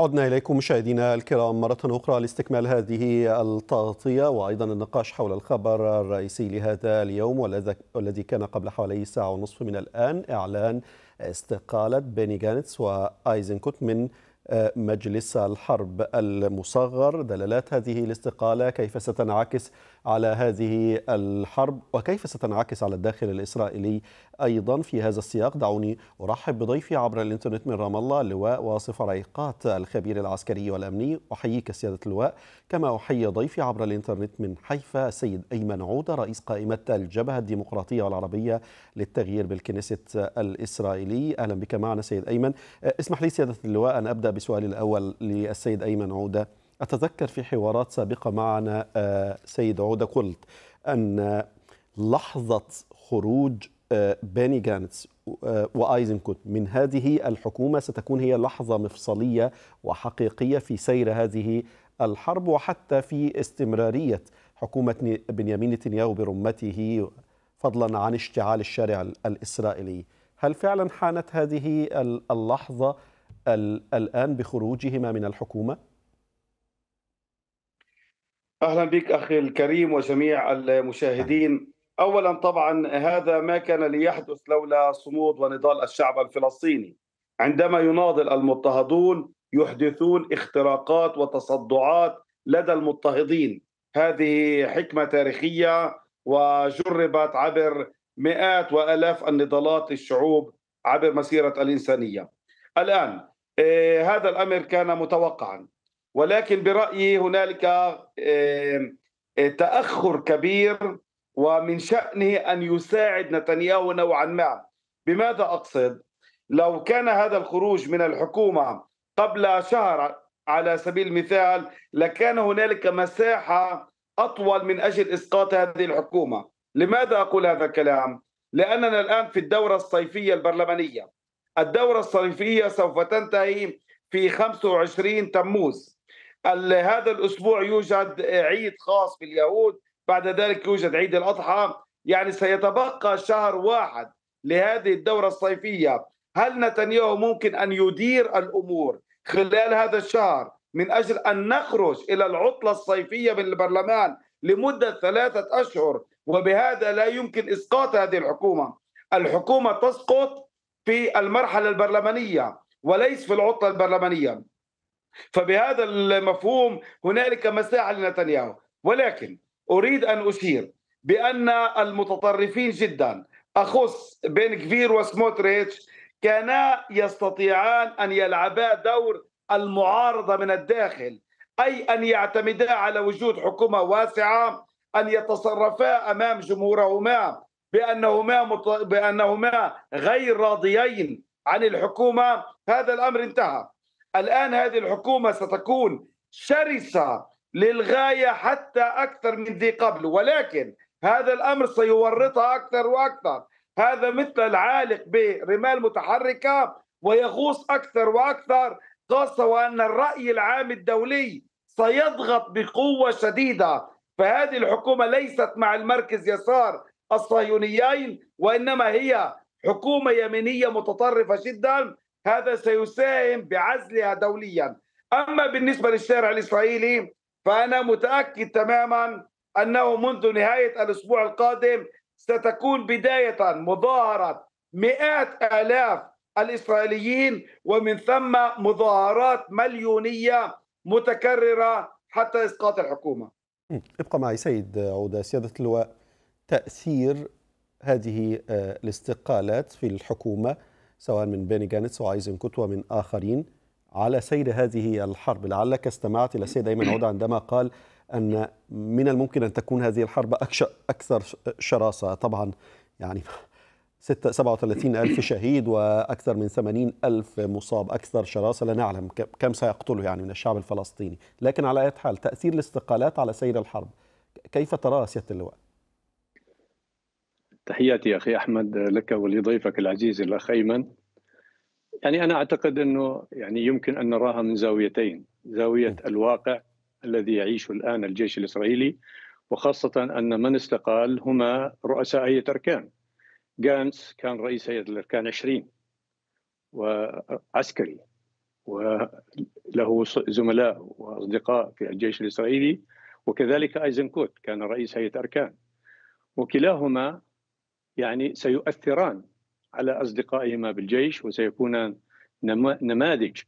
عدنا إليكم مشاهدينا الكرام مرة أخرى لاستكمال هذه التغطية وأيضا النقاش حول الخبر الرئيسي لهذا اليوم والذي كان قبل حوالي ساعة ونصف من الآن إعلان استقالة بيني جانتس وآيزنكوت من آه، مجلس الحرب المصغر دلالات هذه الاستقالة كيف ستنعكس على هذه الحرب وكيف ستنعكس على الداخل الإسرائيلي أيضا في هذا السياق دعوني أرحب بضيفي عبر الإنترنت من رام الله اللواء واصف ريقات الخبير العسكري والأمني أحييك سيادة اللواء كما أحيي ضيفي عبر الإنترنت من حيفا السيد أيمن عودة رئيس قائمة الجبهة الديمقراطية والعربية للتغيير بالكنيسة الإسرائيلي أهلا بك معنا سيد أيمن اسمح لي سيادة اللواء أن أبدأ بسؤالي الأول للسيد أيمن عودة أتذكر في حوارات سابقة معنا آه، سيد عودة قلت أن لحظة خروج آه، بيني جانتس آه، وايزنكوت من هذه الحكومه ستكون هي لحظه مفصليه وحقيقيه في سير هذه الحرب وحتى في استمراريه حكومه بنيامين نتنياهو برمته فضلا عن اشتعال الشارع الاسرائيلي. هل فعلا حانت هذه اللحظه الان بخروجهما من الحكومه؟ اهلا بك اخي الكريم وجميع المشاهدين اولا طبعا هذا ما كان ليحدث لولا صمود ونضال الشعب الفلسطيني عندما يناضل المضطهدون يحدثون اختراقات وتصدعات لدى المضطهدين هذه حكمه تاريخيه وجربت عبر مئات والاف النضالات للشعوب عبر مسيره الانسانيه الان إيه، هذا الامر كان متوقعا ولكن برأيي هنالك آه، تأخر كبير ومن شأنه أن يساعد نتنياهو نوعا ما بماذا أقصد؟ لو كان هذا الخروج من الحكومة قبل شهر على سبيل المثال لكان هنالك مساحة أطول من أجل إسقاط هذه الحكومة لماذا أقول هذا الكلام؟ لأننا الآن في الدورة الصيفية البرلمانية الدورة الصيفية سوف تنتهي في 25 تموز هذا الأسبوع يوجد عيد خاص باليهود بعد ذلك يوجد عيد الأضحى يعني سيتبقى شهر واحد لهذه الدورة الصيفية هل نتنياهو ممكن أن يدير الأمور خلال هذا الشهر من أجل أن نخرج إلى العطلة الصيفية من البرلمان لمدة ثلاثة أشهر وبهذا لا يمكن إسقاط هذه الحكومة الحكومة تسقط في المرحلة البرلمانية وليس في العطلة البرلمانية فبهذا المفهوم هنالك مساحه لنتنياهو ولكن اريد ان اشير بان المتطرفين جدا اخص بين كفير وسموتريتش كانا يستطيعان ان يلعبا دور المعارضه من الداخل اي ان يعتمدا على وجود حكومه واسعه ان يتصرفا امام جمهورهما بانهما مت... بانهما غير راضيين عن الحكومه هذا الامر انتهى الآن هذه الحكومة ستكون شرسة للغاية حتى أكثر من ذي قبل ولكن هذا الأمر سيورطها أكثر وأكثر هذا مثل العالق برمال متحركة ويغوص أكثر وأكثر خاصة وأن الرأي العام الدولي سيضغط بقوة شديدة فهذه الحكومة ليست مع المركز يسار الصهيونيين وإنما هي حكومة يمينية متطرفة جدا هذا سيساهم بعزلها دوليا أما بالنسبة للشارع الإسرائيلي فأنا متأكد تماما أنه منذ نهاية الأسبوع القادم ستكون بداية مظاهرة مئات آلاف الإسرائيليين ومن ثم مظاهرات مليونية متكررة حتى إسقاط الحكومة ابقى معي سيد عودة سيادة اللواء تأثير هذه آه، الاستقالات في الحكومة سواء من بيني جانتس وعايزن كتوة من آخرين على سير هذه الحرب لعلك استمعت إلى السيد أيمن عودة عندما قال أن من الممكن أن تكون هذه الحرب أكثر شراسة طبعا يعني 37 ألف شهيد وأكثر من 80 ألف مصاب أكثر شراسة لا نعلم كم سيقتله يعني من الشعب الفلسطيني لكن على أي حال تأثير الاستقالات على سير الحرب كيف تراها سيادة اللواء؟ تحياتي أخي أحمد لك ولضيفك العزيز الأخ أيمن يعني أنا أعتقد أنه يعني يمكن أن نراها من زاويتين زاوية الواقع الذي يعيشه الآن الجيش الإسرائيلي وخاصة أن من استقال هما رؤساء هيئة أركان جانس كان رئيس هيئة الأركان 20 وعسكري وله زملاء وأصدقاء في الجيش الإسرائيلي وكذلك أيزنكوت كان رئيس هيئة أركان وكلاهما يعني سيؤثران على أصدقائهما بالجيش وسيكون نماذج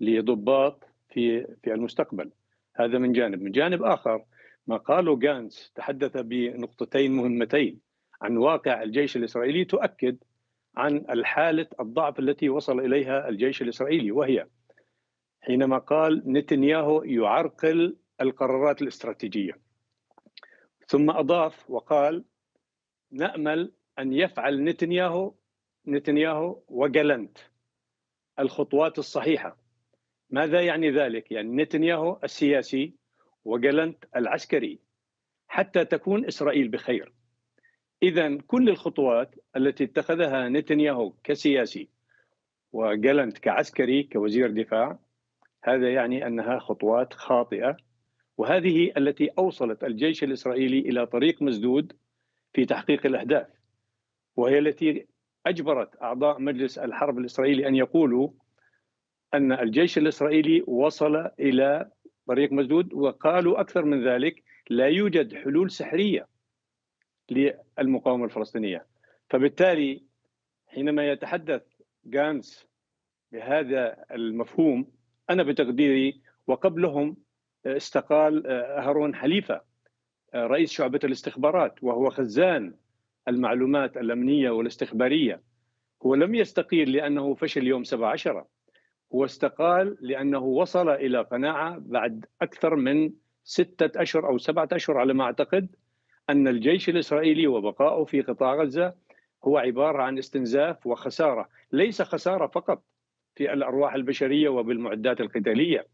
لضباط في في المستقبل هذا من جانب من جانب آخر ما قاله جانس تحدث بنقطتين مهمتين عن واقع الجيش الإسرائيلي تؤكد عن الحالة الضعف التي وصل إليها الجيش الإسرائيلي وهي حينما قال نتنياهو يعرقل القرارات الاستراتيجية ثم أضاف وقال نأمل أن يفعل نتنياهو نتنياهو وجلنت الخطوات الصحيحة ماذا يعني ذلك؟ يعني نتنياهو السياسي وجلنت العسكري حتى تكون إسرائيل بخير إذا كل الخطوات التي اتخذها نتنياهو كسياسي وجلنت كعسكري كوزير دفاع هذا يعني أنها خطوات خاطئة وهذه التي أوصلت الجيش الإسرائيلي إلى طريق مسدود في تحقيق الأهداف وهي التي اجبرت اعضاء مجلس الحرب الاسرائيلي ان يقولوا ان الجيش الاسرائيلي وصل الى طريق مسدود وقالوا اكثر من ذلك لا يوجد حلول سحريه للمقاومه الفلسطينيه فبالتالي حينما يتحدث جانس بهذا المفهوم انا بتقديري وقبلهم استقال هارون حليفه رئيس شعبه الاستخبارات وهو خزان المعلومات الأمنية والاستخبارية هو لم يستقيل لأنه فشل يوم 17 هو استقال لأنه وصل إلى قناعة بعد أكثر من ستة أشهر أو سبعة أشهر على ما أعتقد أن الجيش الإسرائيلي وبقائه في قطاع غزة هو عبارة عن استنزاف وخسارة ليس خسارة فقط في الأرواح البشرية وبالمعدات القتالية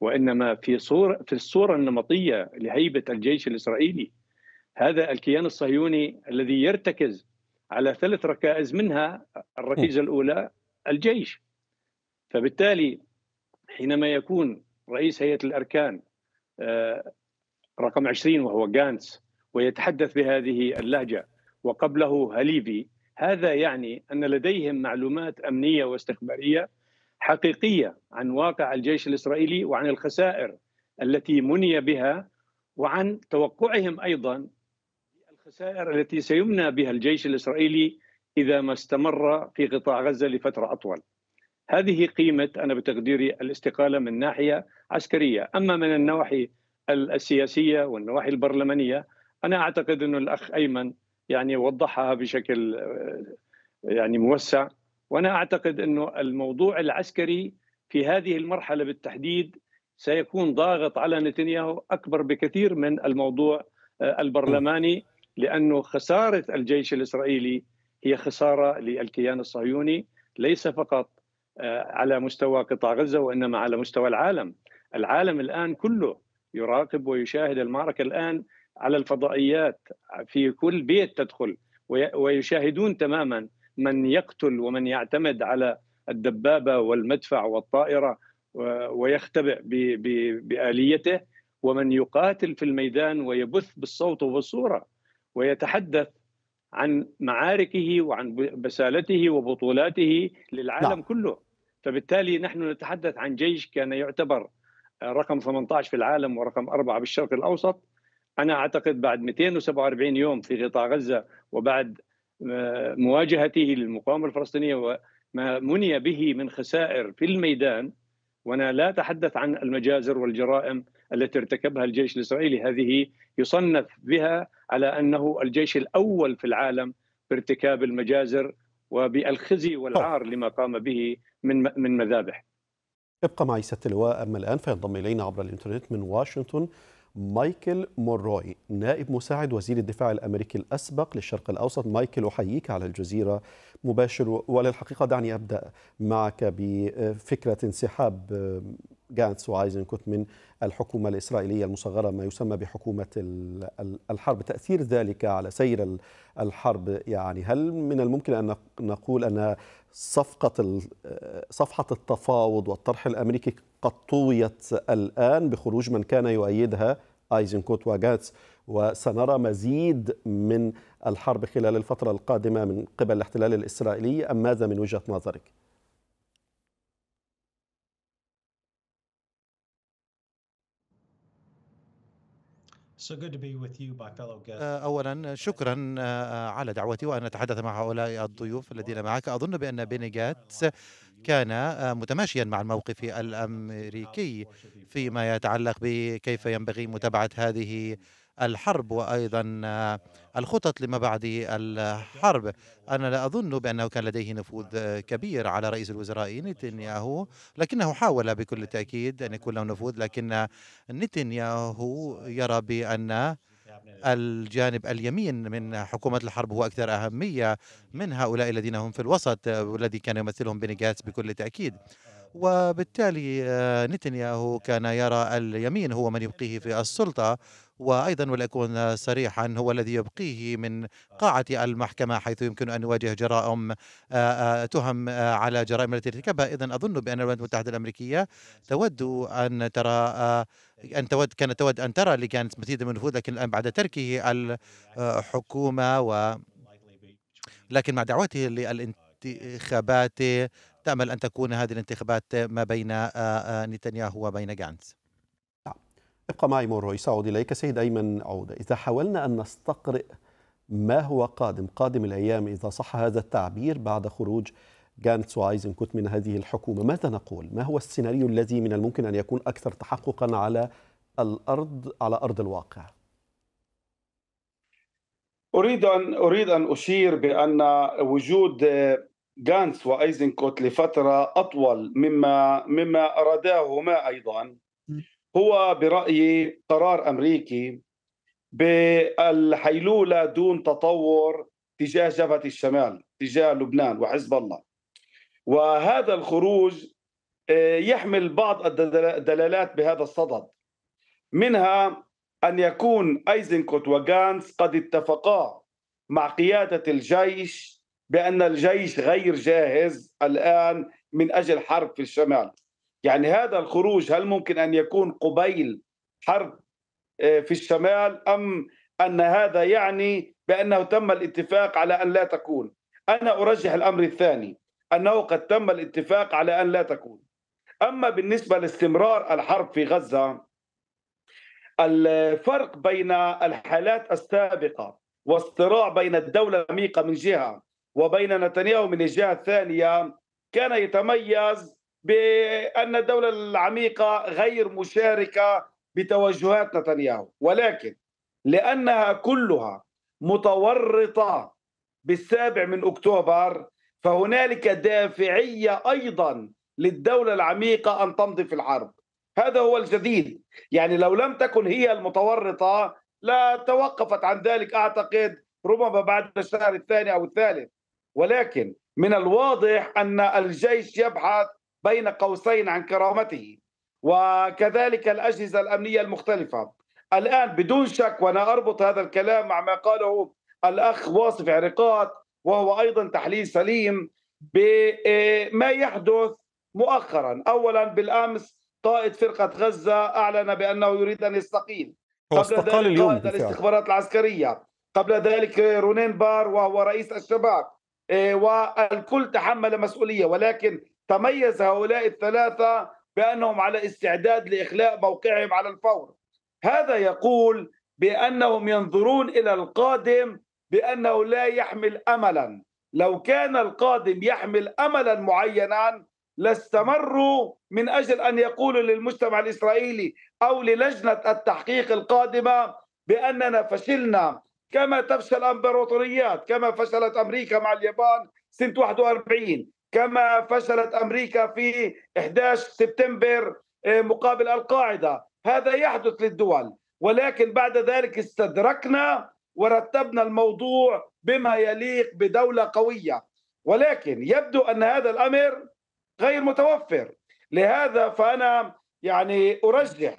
وإنما في, صور في الصورة النمطية لهيبة الجيش الإسرائيلي هذا الكيان الصهيوني الذي يرتكز على ثلاث ركائز منها الركيزه الاولى الجيش فبالتالي حينما يكون رئيس هيئه الاركان آه، رقم 20 وهو جانس ويتحدث بهذه اللهجه وقبله هليفي هذا يعني ان لديهم معلومات امنيه واستخباريه حقيقيه عن واقع الجيش الاسرائيلي وعن الخسائر التي مني بها وعن توقعهم ايضا الخسائر التي سيمنى بها الجيش الاسرائيلي اذا ما استمر في قطاع غزه لفتره اطول. هذه قيمه انا بتقديري الاستقاله من ناحيه عسكريه، اما من النواحي السياسيه والنواحي البرلمانيه انا اعتقد انه الاخ ايمن يعني وضحها بشكل يعني موسع وانا اعتقد انه الموضوع العسكري في هذه المرحله بالتحديد سيكون ضاغط على نتنياهو اكبر بكثير من الموضوع البرلماني لأنه خسارة الجيش الإسرائيلي هي خسارة للكيان الصهيوني ليس فقط آه، على مستوى قطاع غزة وإنما على مستوى العالم العالم الآن كله يراقب ويشاهد المعركة الآن على الفضائيات في كل بيت تدخل ويشاهدون تماما من يقتل ومن يعتمد على الدبابة والمدفع والطائرة ويختبئ بآليته ومن يقاتل في الميدان ويبث بالصوت وبالصورة ويتحدث عن معاركه وعن بسالته وبطولاته للعالم لا. نعم. كله فبالتالي نحن نتحدث عن جيش كان يعتبر آه، رقم 18 في العالم ورقم أربعة بالشرق الأوسط أنا أعتقد بعد 247 يوم في قطاع غزة وبعد آه، مواجهته للمقاومة الفلسطينية وما مني به من خسائر في الميدان وأنا لا أتحدث عن المجازر والجرائم التي ارتكبها الجيش الاسرائيلي هذه يصنف بها على انه الجيش الاول في العالم بارتكاب المجازر وبالخزي والعار لما قام به من من مذابح. ابقى معي ست اللواء اما الان فينضم الينا عبر الانترنت من واشنطن مايكل مونروي نائب مساعد وزير الدفاع الامريكي الاسبق للشرق الاوسط مايكل احييك على الجزيره مباشر وللحقيقه دعني ابدا معك بفكره انسحاب جانتس وايزنكوت من الحكومة الإسرائيلية المصغرة ما يسمى بحكومة الحرب تأثير ذلك على سير الحرب يعني هل من الممكن أن نقول أن صفقة صفحة التفاوض والطرح الأمريكي قد طويت الآن بخروج من كان يؤيدها ايزنكوت وجاتس وسنرى مزيد من الحرب خلال الفترة القادمة من قبل الاحتلال الإسرائيلي أم ماذا من وجهة نظرك؟ So good to be with you, my fellow guests. آه، أولا آه، شكرا آه، على دعوتي وأن أتحدث مع هؤلاء الضيوف الذين معك أظن بأن بيني جاتس كان متماشيا مع الموقف الأمريكي فيما يتعلق بكيف ينبغي متابعة هذه الحرب وايضا آه، الخطط لما بعد الحرب انا لا اظن بانه كان لديه نفوذ كبير على رئيس الوزراء نتنياهو لكنه حاول بكل تاكيد ان يكون له نفوذ لكن نتنياهو يرى بان الجانب اليمين من حكومة الحرب هو أكثر أهمية من هؤلاء الذين هم في الوسط والذي كان يمثلهم بني جاتس بكل تأكيد وبالتالي آه، نتنياهو كان يرى اليمين هو من يبقيه في السلطة وأيضا ولأكون صريحا هو الذي يبقيه من آه. قاعة المحكمة حيث يمكن أن يواجه جرائم آه، آه، تهم على جرائم التي ارتكبها إذا أظن بأن الولايات المتحدة الأمريكية تود أن ترى أن تود كانت تود أن ترى اللي كانت متيدة من النفوذ لكن الآن بعد تركه الحكومة و لكن مع دعوته للانتخابات تأمل أن تكون هذه الانتخابات ما بين نتنياهو وبين جانس ابقى معي مرعي سأعود إليك سيد أيمن عودة إذا حاولنا أن نستقرئ ما هو قادم قادم الأيام إذا صح هذا التعبير بعد خروج جانتس وايزنكوت من هذه الحكومة ماذا نقول؟ ما هو السيناريو الذي من الممكن أن يكون أكثر تحققا على الأرض على أرض الواقع؟ أريد أن أريد أن أشير بأن وجود جانس وأيزنكوت لفترة أطول مما مما أراداهما أيضا هو برأيي قرار أمريكي بالحيلولة دون تطور تجاه جبهة الشمال تجاه لبنان وحزب الله وهذا الخروج آه، يحمل بعض الدلالات بهذا الصدد منها أن يكون أيزنكوت وغانس قد اتفقا مع قيادة الجيش بأن الجيش غير جاهز الآن من أجل حرب في الشمال يعني هذا الخروج هل ممكن أن يكون قبيل حرب آه، في الشمال أم أن هذا يعني بأنه تم الاتفاق على أن لا تكون أنا أرجح الأمر الثاني أنه قد تم الاتفاق على أن لا تكون أما بالنسبة لاستمرار الحرب في غزة الفرق بين الحالات السابقة والصراع بين الدولة العميقة من جهة وبين نتنياهو من الجهة الثانية كان يتميز بأن الدولة العميقة غير مشاركة بتوجهات نتنياهو ولكن لأنها كلها متورطة بالسابع من أكتوبر فهنالك دافعية أيضا للدولة العميقة أن تمضي في الحرب هذا هو الجديد يعني لو لم تكن هي المتورطة لا توقفت عن ذلك أعتقد ربما بعد الشهر الثاني أو الثالث ولكن من الواضح أن الجيش يبحث بين قوسين عن كرامته وكذلك الأجهزة الأمنية المختلفة الآن بدون شك وأنا أربط هذا الكلام مع ما قاله الأخ واصف عرقات وهو أيضا تحليل سليم بما يحدث مؤخرا أولا بالأمس قائد فرقة غزة أعلن بأنه يريد أن يستقيل قبل ذلك اليوم قائد الاستخبارات العسكرية قبل ذلك رونين بار وهو رئيس الشباك إيه، والكل تحمل مسؤولية ولكن تميز هؤلاء الثلاثة بأنهم على استعداد لإخلاء موقعهم على الفور هذا يقول بأنهم ينظرون إلى القادم بأنه لا يحمل أملا لو كان القادم يحمل أملا معينا لاستمروا من أجل أن يقولوا للمجتمع الإسرائيلي أو للجنة التحقيق القادمة بأننا فشلنا كما تفشل امبراطوريات كما فشلت أمريكا مع اليابان سنة 41 كما فشلت امريكا في 11 سبتمبر آه، مقابل القاعده هذا يحدث للدول ولكن بعد ذلك استدركنا ورتبنا الموضوع بما يليق بدوله قويه ولكن يبدو ان هذا الامر غير متوفر لهذا فانا يعني ارجح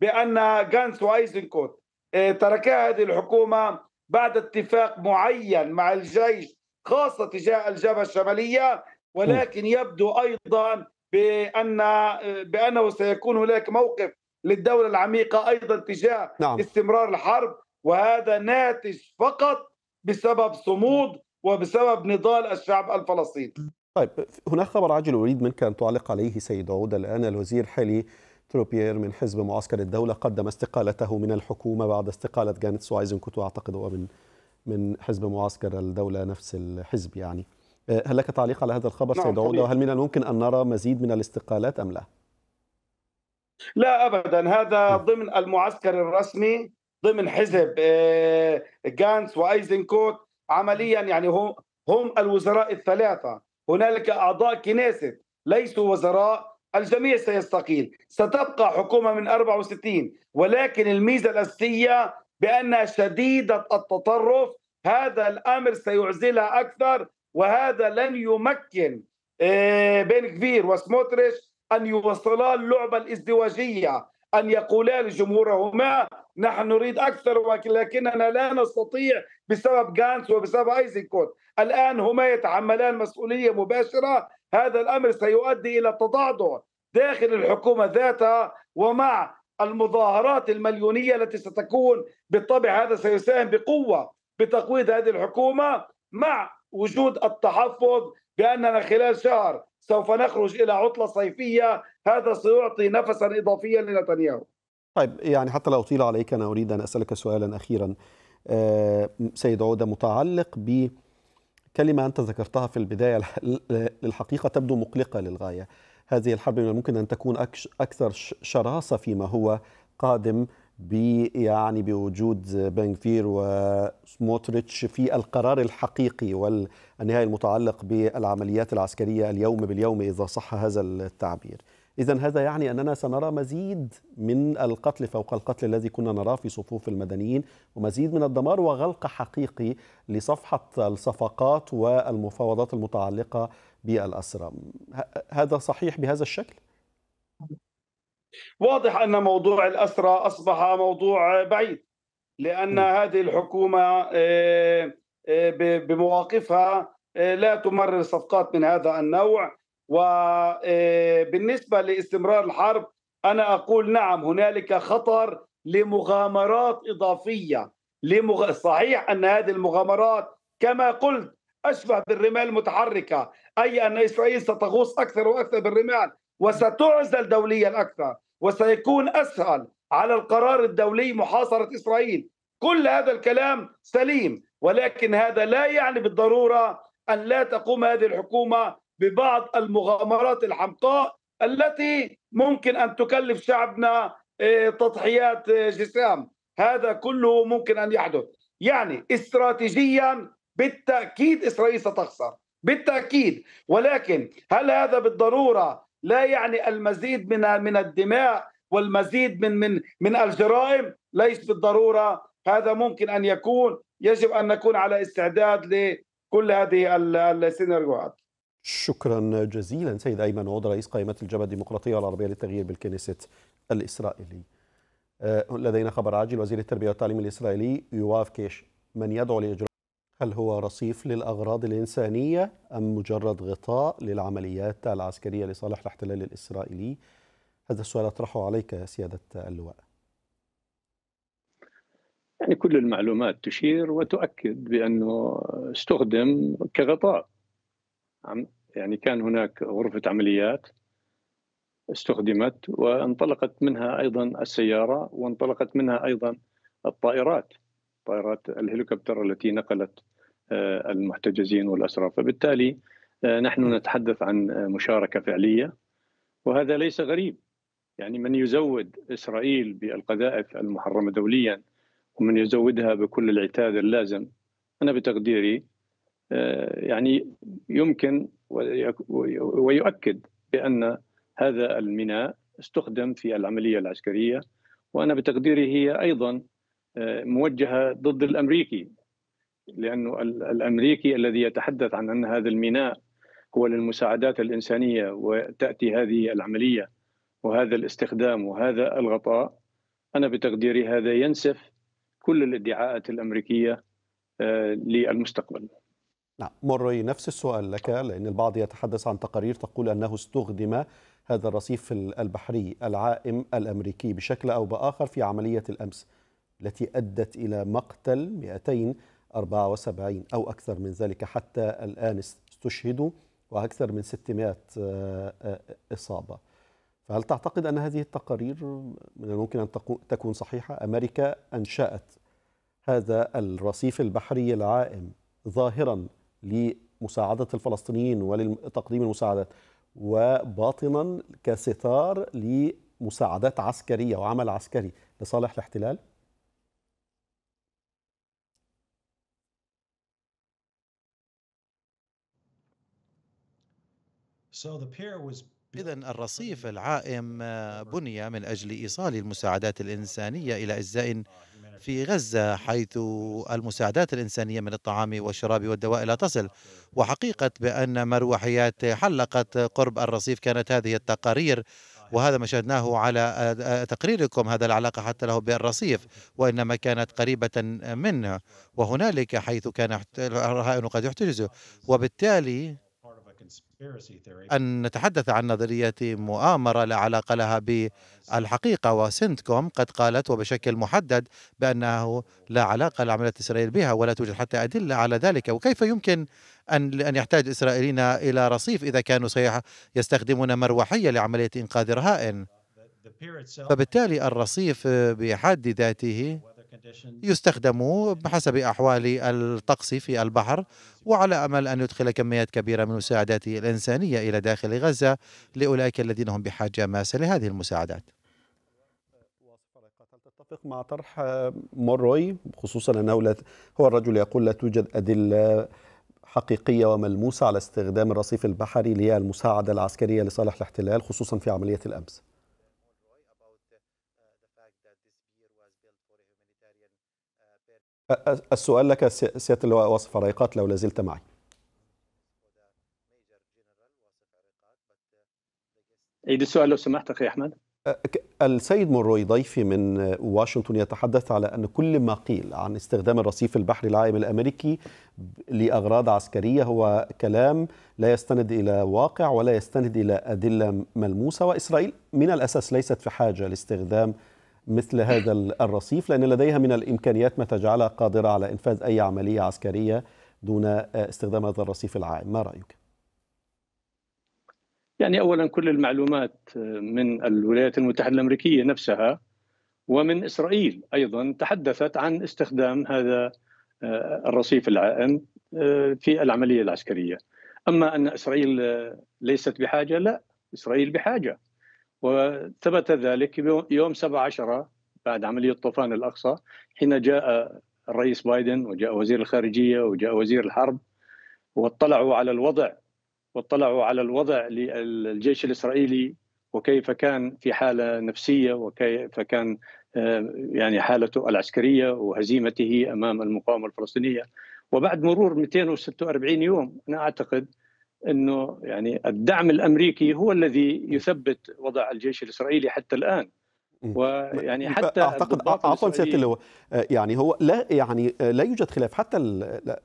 بان غانس وايزنكوت آه، تركا هذه الحكومه بعد اتفاق معين مع الجيش خاصه تجاه الجبهه الشماليه ولكن يبدو ايضا بان بانه سيكون هناك موقف للدوله العميقه ايضا تجاه نعم. استمرار الحرب وهذا ناتج فقط بسبب صمود وبسبب نضال الشعب الفلسطيني. طيب هناك خبر عاجل اريد منك ان تعلق عليه سيد عوده الان الوزير حالي تروبير من حزب معسكر الدوله قدم استقالته من الحكومه بعد استقاله جانت سوايزن كنت اعتقد هو من من حزب معسكر الدوله نفس الحزب يعني. آه، هل لك تعليق على هذا الخبر نعم، سيد عودة وهل من الممكن أن نرى مزيد من الاستقالات أم لا؟ لا أبدا هذا نعم. ضمن المعسكر الرسمي ضمن حزب آه، جانس وأيزنكوت عمليا يعني هم هم الوزراء الثلاثة هنالك أعضاء كنيسة ليسوا وزراء الجميع سيستقيل ستبقى حكومة من 64 ولكن الميزة الأساسية بأنها شديدة التطرف هذا الأمر سيعزلها أكثر وهذا لن يمكن آه، بين كبير وسموتريش أن يوصلا اللعبة الازدواجية أن يقولا لجمهورهما نحن نريد أكثر ولكننا لا نستطيع بسبب جانس وبسبب أيزنكوت الآن هما يتحملان مسؤولية مباشرة هذا الأمر سيؤدي إلى التضعضع داخل الحكومة ذاتها ومع المظاهرات المليونية التي ستكون بالطبع هذا سيساهم بقوة بتقويض هذه الحكومة مع وجود التحفظ بأننا خلال شهر سوف نخرج إلى عطلة صيفية هذا سيعطي نفسا إضافيا لنتنياهو طيب يعني حتى لو أطيل عليك أنا أريد أن أسألك سؤالا أخيرا آه، سيد عودة متعلق ب كلمة أنت ذكرتها في البداية للحقيقة تبدو مقلقة للغاية هذه الحرب من الممكن أن تكون أكثر شراسة فيما هو قادم يعني بوجود بنكفير وسموتريتش في القرار الحقيقي والنهائي المتعلق بالعمليات العسكرية اليوم باليوم إذا صح هذا التعبير إذا هذا يعني أننا سنرى مزيد من القتل فوق القتل الذي كنا نراه في صفوف المدنيين ومزيد من الدمار وغلق حقيقي لصفحة الصفقات والمفاوضات المتعلقة بالأسرى هذا صحيح بهذا الشكل؟ واضح أن موضوع الأسرى أصبح موضوع بعيد لأن هذه الحكومة آه، آه، بمواقفها آه، لا تمرر صفقات من هذا النوع وبالنسبة لاستمرار الحرب أنا أقول نعم هنالك خطر لمغامرات إضافية لمغ... صحيح أن هذه المغامرات كما قلت أشبه بالرمال المتحركة أي أن إسرائيل ستغوص أكثر وأكثر بالرمال وستعزل دوليا أكثر وسيكون أسهل على القرار الدولي محاصرة إسرائيل كل هذا الكلام سليم ولكن هذا لا يعني بالضرورة أن لا تقوم هذه الحكومة ببعض المغامرات الحمقاء التي ممكن أن تكلف شعبنا آه، تضحيات آه، جسام هذا كله ممكن أن يحدث يعني استراتيجيا بالتأكيد إسرائيل ستخسر بالتأكيد ولكن هل هذا بالضرورة لا يعني المزيد من من الدماء والمزيد من من من الجرائم ليس بالضروره هذا ممكن ان يكون يجب ان نكون على استعداد لكل هذه السيناريوهات شكرا جزيلا سيد ايمن عود رئيس قائمه الجبهه الديمقراطيه العربيه للتغيير بالكنيست الاسرائيلي. آه، لدينا خبر عاجل وزير التربيه والتعليم الاسرائيلي يواف كيش من يدعو لاجراء هل هو رصيف للأغراض الإنسانية أم مجرد غطاء للعمليات العسكرية لصالح الاحتلال الإسرائيلي؟ هذا السؤال أطرحه عليك يا سيادة اللواء يعني كل المعلومات تشير وتؤكد بأنه استخدم كغطاء يعني كان هناك غرفة عمليات استخدمت وانطلقت منها أيضا السيارة وانطلقت منها أيضا الطائرات طائرات الهليكوبتر التي نقلت آه، المحتجزين والأسرى فبالتالي آه، نحن نتحدث عن آه، مشاركة فعلية وهذا ليس غريب يعني من يزود إسرائيل بالقذائف المحرمة دوليا ومن يزودها بكل العتاد اللازم أنا بتقديري يعني يمكن ويؤكد بأن هذا الميناء استخدم في العملية العسكرية وأنا بتقديري هي أيضا موجهة ضد الأمريكي لأنه الأمريكي الذي يتحدث عن أن هذا الميناء هو للمساعدات الإنسانية وتأتي هذه العملية وهذا الاستخدام وهذا الغطاء أنا بتقديري هذا ينسف كل الادعاءات الأمريكية آه، للمستقبل نعم مري نفس السؤال لك لأن البعض يتحدث عن تقارير تقول أنه استخدم هذا الرصيف البحري العائم الأمريكي بشكل أو بآخر في عملية الأمس التي أدت إلى مقتل 200 74 أو أكثر من ذلك حتى الآن استشهدوا وأكثر من 600 آه، آه، إصابة فهل تعتقد أن هذه التقارير من الممكن أن تكون صحيحة؟ أمريكا أنشأت هذا الرصيف البحري العائم ظاهرا لمساعدة الفلسطينيين ولتقديم المساعدات وباطنا كستار لمساعدات عسكرية وعمل عسكري لصالح الاحتلال؟ إذا الرصيف العائم آه، بني من أجل إيصال المساعدات الإنسانية إلى أجزاء في غزة حيث المساعدات الإنسانية من الطعام والشراب والدواء لا تصل وحقيقة بأن مروحيات حلقت قرب الرصيف كانت هذه التقارير وهذا ما شاهدناه على آه، آه، تقريركم هذا العلاقة حتى له بالرصيف وإنما كانت قريبة منه وهنالك حيث كان الرهائن قد يحتجزه وبالتالي أن نتحدث عن نظرية مؤامرة لا علاقة لها بالحقيقة وسنتكوم قد قالت وبشكل محدد بأنه لا علاقة لعملية إسرائيل بها ولا توجد حتى أدلة على ذلك وكيف يمكن أن أن يحتاج الإسرائيليين إلى رصيف إذا كانوا سيستخدمون مروحية لعملية إنقاذ رهائن فبالتالي الرصيف بحد ذاته يستخدم بحسب أحوال الطقس في البحر وعلى أمل أن يدخل كميات كبيرة من المساعدات الإنسانية إلى داخل غزة لأولئك الذين هم بحاجة ماسة لهذه المساعدات تتفق مع طرح موروي خصوصا أنه لا هو الرجل يقول لا توجد أدلة حقيقية وملموسة على استخدام الرصيف البحري للمساعدة العسكرية لصالح الاحتلال خصوصا في عملية الأمس السؤال لك سيادة اللواء واصف عريقات لو لازلت معي عيد السؤال لو سمحت أخي أحمد السيد مروي ضيفي من واشنطن يتحدث على أن كل ما قيل عن استخدام الرصيف البحري العائم الأمريكي لأغراض عسكرية هو كلام لا يستند إلى واقع ولا يستند إلى أدلة ملموسة وإسرائيل من الأساس ليست في حاجة لاستخدام مثل هذا الرصيف لأن لديها من الإمكانيات ما تجعلها قادرة على إنفاذ أي عملية عسكرية دون آه، استخدام هذا الرصيف العائم ما رأيك؟ يعني أولا كل المعلومات آه، من الولايات المتحدة الأمريكية نفسها ومن إسرائيل أيضا تحدثت عن استخدام هذا آه، الرصيف العائم في العملية العسكرية أما أن إسرائيل ليست بحاجة لا إسرائيل بحاجة وثبت ذلك يوم 17 بعد عملية طوفان الأقصى حين جاء الرئيس بايدن وجاء وزير الخارجية وجاء وزير الحرب واطلعوا على الوضع واطلعوا على الوضع للجيش الإسرائيلي وكيف كان في حالة نفسية وكيف كان آه، يعني حالته العسكرية وهزيمته أمام المقاومة الفلسطينية وبعد مرور 246 يوم أنا أعتقد انه يعني الدعم الامريكي هو الذي يثبت وضع الجيش الاسرائيلي حتى الان ويعني حتى اعتقد عفوا سيادة آه، يعني هو لا يعني آه، لا يوجد خلاف حتى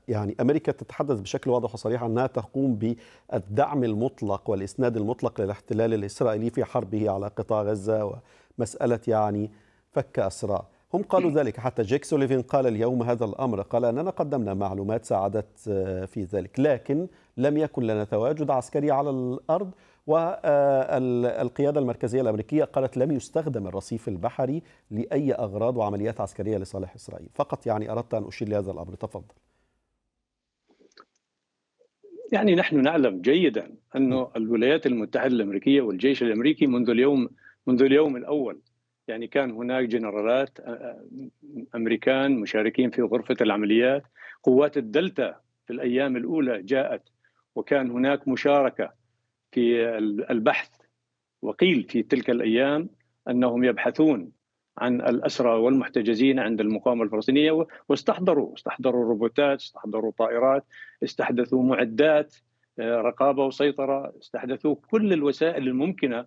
يعني امريكا تتحدث بشكل واضح وصريح انها تقوم بالدعم المطلق والاسناد المطلق للاحتلال الاسرائيلي في حربه على قطاع غزه ومساله يعني فك اسرى هم قالوا ذلك حتى جيك سوليفين قال اليوم هذا الأمر قال أننا قدمنا معلومات ساعدت آه، في ذلك لكن لم يكن لنا تواجد عسكري على الأرض والقيادة المركزية الأمريكية قالت لم يستخدم الرصيف البحري لأي أغراض وعمليات عسكرية لصالح إسرائيل فقط يعني أردت أن أشير لهذا الأمر تفضل يعني نحن نعلم جيدا أن الولايات المتحدة الأمريكية والجيش الأمريكي منذ اليوم منذ اليوم الأول يعني كان هناك جنرالات امريكان مشاركين في غرفه العمليات قوات الدلتا في الايام الاولى جاءت وكان هناك مشاركه في البحث وقيل في تلك الايام انهم يبحثون عن الاسرى والمحتجزين عند المقاومه الفلسطينيه واستحضروا استحضروا روبوتات استحضروا طائرات استحدثوا معدات آه، رقابه وسيطره استحدثوا كل الوسائل الممكنه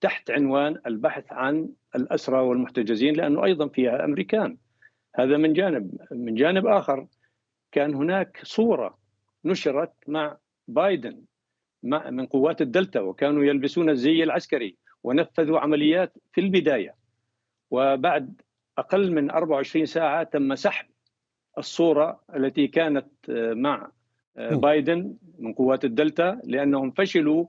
تحت عنوان البحث عن الأسرى والمحتجزين لأنه أيضا فيها أمريكان هذا من جانب من جانب آخر كان هناك صورة نشرت مع بايدن مع من قوات الدلتا وكانوا يلبسون الزي العسكري ونفذوا عمليات في البداية وبعد أقل من 24 ساعة تم سحب الصورة التي كانت مع بايدن من قوات الدلتا لأنهم فشلوا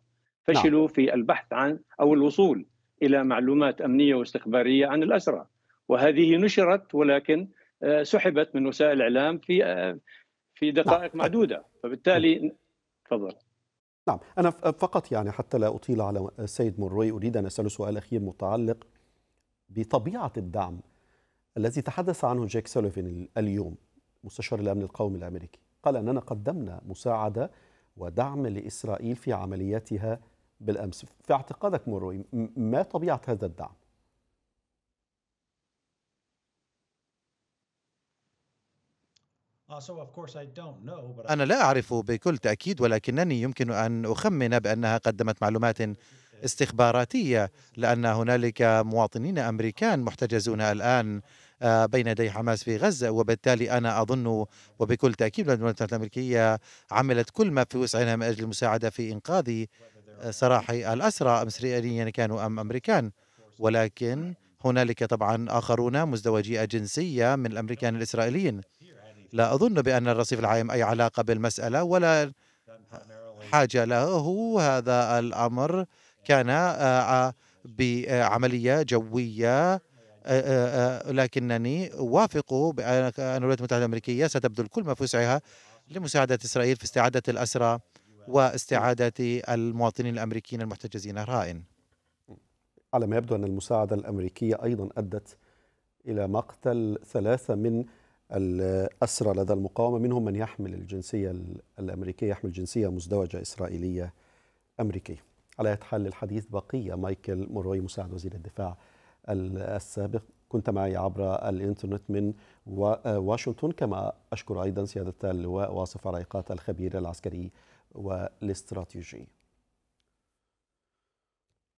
نعم. فشلوا نعم. في البحث عن او الوصول الى معلومات امنيه واستخباريه عن الاسرى وهذه نشرت ولكن آه، سحبت من وسائل الاعلام في آه، في دقائق نعم. معدوده فبالتالي نعم. تفضل نعم انا فقط يعني حتى لا اطيل على السيد مروي اريد ان اساله سؤال اخير متعلق بطبيعه الدعم الذي تحدث عنه جيك سوليفين اليوم مستشار الامن القومي الامريكي قال اننا قدمنا مساعده ودعم لاسرائيل في عملياتها بالأمس في اعتقادك مروي ما طبيعة هذا الدعم؟ uh, أنا لا أعرف بكل تأكيد ولكنني يمكن أن أخمن بأنها قدمت معلومات استخباراتية لأن هنالك مواطنين أمريكان محتجزون الآن آه، بين يدي حماس في غزة وبالتالي أنا أظن وبكل تأكيد الولايات المتحدة الأمريكية عملت كل ما في وسعها من أجل المساعدة في إنقاذ سراحي آه، الأسرى أم إسرائيليين كانوا أم أمريكان ولكن هنالك طبعا آخرون مزدوجي جنسية من الأمريكان الإسرائيليين لا أظن بأن الرصيف العايم أي علاقة بالمسألة ولا حاجة له هذا الأمر كان آه، آه، بعملية جوية لكنني أوافق بأن الولايات المتحدة الأمريكية ستبذل كل ما في وسعها لمساعدة إسرائيل في استعادة الأسرى نعم. واستعادة المواطنين الأمريكيين المحتجزين رائن على ما يبدو أن المساعدة الأمريكية أيضا أدت إلى مقتل ثلاثة من الأسرى لدى المقاومة منهم من يحمل الجنسية الأمريكية يحمل جنسية مزدوجة إسرائيلية أمريكية على حال الحديث بقية مايكل مروي مساعد وزير الدفاع السابق كنت معي عبر الانترنت من آه، واشنطن كما أشكر أيضا سيادة اللواء واصف عريقات الخبير العسكري والاستراتيجي